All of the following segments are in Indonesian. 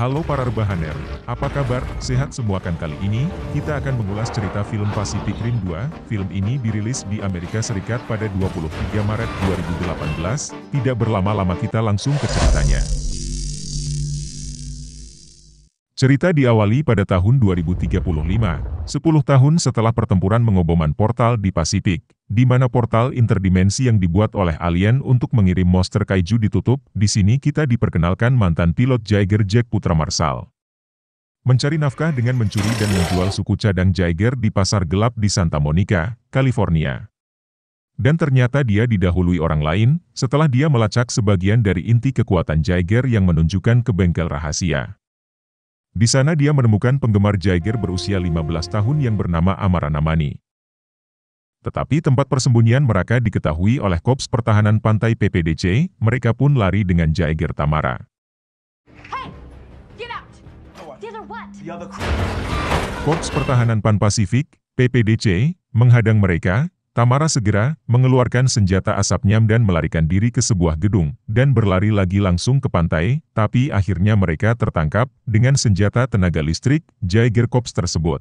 Halo para rebahaner, apa kabar? Sehat semua kan kali ini, kita akan mengulas cerita film Pacific Rim 2. Film ini dirilis di Amerika Serikat pada 23 Maret 2018. Tidak berlama-lama kita langsung ke ceritanya. Cerita diawali pada tahun 2035, 10 tahun setelah pertempuran mengoboman portal di Pasifik, di mana portal interdimensi yang dibuat oleh alien untuk mengirim monster kaiju ditutup, di sini kita diperkenalkan mantan pilot Jaeger Jack Putra Marsal. Mencari nafkah dengan mencuri dan menjual suku cadang Jaeger di pasar gelap di Santa Monica, California. Dan ternyata dia didahului orang lain, setelah dia melacak sebagian dari inti kekuatan Jaeger yang menunjukkan ke bengkel rahasia. Di sana dia menemukan penggemar Jaeger berusia 15 tahun yang bernama Amara Namani. Tetapi tempat persembunyian mereka diketahui oleh Kops Pertahanan Pantai PPDC, mereka pun lari dengan Jaeger Tamara. Kops Pertahanan Pan Pasifik, PPDC, menghadang mereka, Tamara segera mengeluarkan senjata asap nyam dan melarikan diri ke sebuah gedung, dan berlari lagi langsung ke pantai, tapi akhirnya mereka tertangkap dengan senjata tenaga listrik Jaeger Corps tersebut.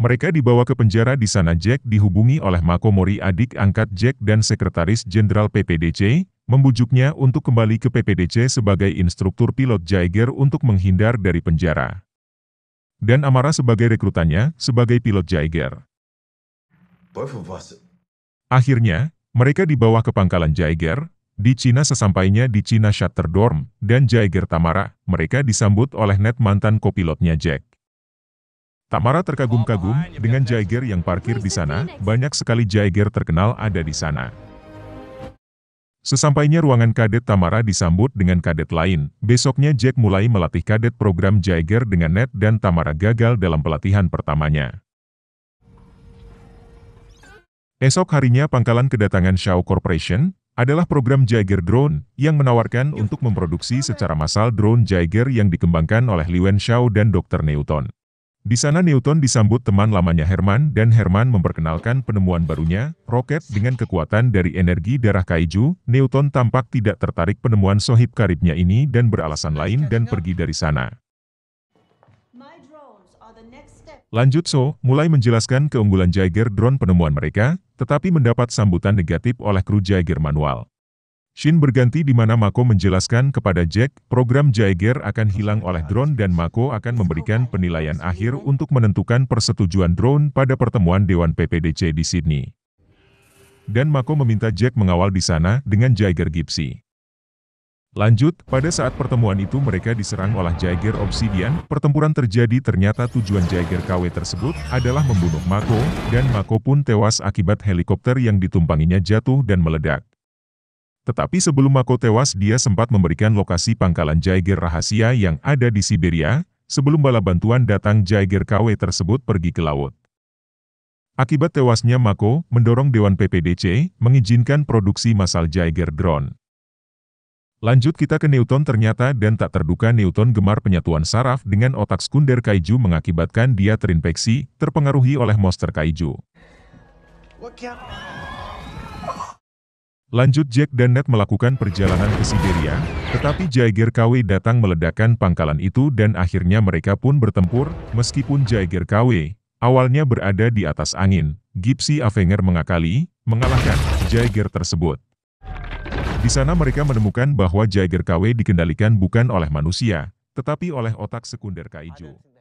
Mereka dibawa ke penjara di sana Jack dihubungi oleh Makomori, adik angkat Jack dan Sekretaris Jenderal PPDC, membujuknya untuk kembali ke PPDC sebagai instruktur pilot Jaeger untuk menghindar dari penjara. Dan Amara sebagai rekrutannya, sebagai pilot Jaeger. Akhirnya, mereka dibawa ke pangkalan Jaeger, di Cina sesampainya di Cina Shutter Dorm, dan Jaeger Tamara, mereka disambut oleh net mantan kopilotnya Jack. Tamara terkagum-kagum dengan Jaeger yang parkir di sana, banyak sekali Jaeger terkenal ada di sana. Sesampainya ruangan kadet Tamara disambut dengan kadet lain, besoknya Jack mulai melatih kadet program Jagger dengan Ned dan Tamara gagal dalam pelatihan pertamanya. Esok harinya pangkalan kedatangan Shaw Corporation adalah program Jaeger Drone yang menawarkan untuk memproduksi secara massal drone Jaeger yang dikembangkan oleh Liwen Shaw dan Dr. Newton. Di sana Newton disambut teman lamanya Herman dan Herman memperkenalkan penemuan barunya, roket dengan kekuatan dari energi darah kaiju, Newton tampak tidak tertarik penemuan sohib karibnya ini dan beralasan lain dan pergi dari sana. Lanjut So, mulai menjelaskan keunggulan Jaeger drone penemuan mereka, tetapi mendapat sambutan negatif oleh kru Jaeger manual. Shin berganti di mana Mako menjelaskan kepada Jack, program Jaeger akan hilang oleh drone dan Mako akan memberikan penilaian akhir untuk menentukan persetujuan drone pada pertemuan Dewan PPDC di Sydney. Dan Mako meminta Jack mengawal di sana dengan Jaeger Gipsy. Lanjut, pada saat pertemuan itu mereka diserang oleh Jaeger Obsidian, pertempuran terjadi ternyata tujuan Jaeger KW tersebut adalah membunuh Mako, dan Mako pun tewas akibat helikopter yang ditumpanginya jatuh dan meledak. Tetapi sebelum Mako tewas dia sempat memberikan lokasi pangkalan Jaeger rahasia yang ada di Siberia, sebelum bala bantuan datang Jaeger KW tersebut pergi ke laut. Akibat tewasnya Mako, mendorong Dewan PPDC mengizinkan produksi massal Jaeger drone. Lanjut kita ke Newton ternyata dan tak terduga Newton gemar penyatuan saraf dengan otak sekunder kaiju mengakibatkan dia terinfeksi, terpengaruhi oleh monster kaiju. Lanjut Jack dan Ned melakukan perjalanan ke Siberia, tetapi Jaeger KW datang meledakkan pangkalan itu dan akhirnya mereka pun bertempur, meskipun Jaeger KW awalnya berada di atas angin. Gipsy Avenger mengakali, mengalahkan Jaeger tersebut. Di sana mereka menemukan bahwa Jaeger KW dikendalikan bukan oleh manusia, tetapi oleh otak sekunder Kaiju.